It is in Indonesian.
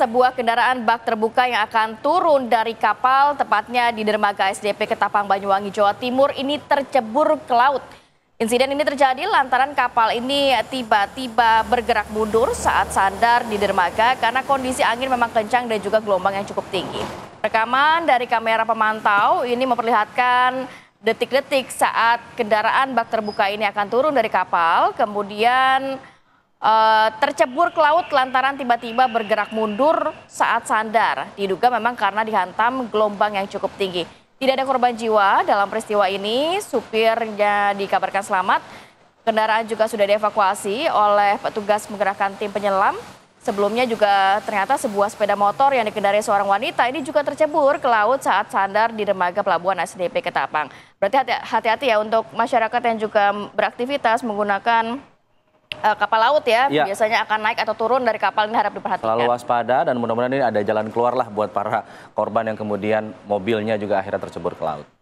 sebuah kendaraan bak terbuka yang akan turun dari kapal, tepatnya di dermaga SDP Ketapang Banyuwangi, Jawa Timur, ini tercebur ke laut. Insiden ini terjadi lantaran kapal ini tiba-tiba bergerak mundur saat sandar di dermaga karena kondisi angin memang kencang dan juga gelombang yang cukup tinggi. Rekaman dari kamera pemantau ini memperlihatkan detik-detik saat kendaraan bak terbuka ini akan turun dari kapal, kemudian uh, tercebur ke laut lantaran tiba-tiba bergerak mundur saat sandar. Diduga memang karena dihantam gelombang yang cukup tinggi. Tidak ada korban jiwa dalam peristiwa ini, supirnya dikabarkan selamat. Kendaraan juga sudah dievakuasi oleh petugas menggerakkan tim penyelam. Sebelumnya juga ternyata sebuah sepeda motor yang dikendari seorang wanita ini juga tercebur ke laut saat sandar di dermaga pelabuhan SDP Ketapang. Berarti hati-hati ya untuk masyarakat yang juga beraktivitas menggunakan uh, kapal laut ya, ya biasanya akan naik atau turun dari kapal ini harap diperhatikan. Selalu waspada dan mudah-mudahan ini ada jalan keluar lah buat para korban yang kemudian mobilnya juga akhirnya tercebur ke laut.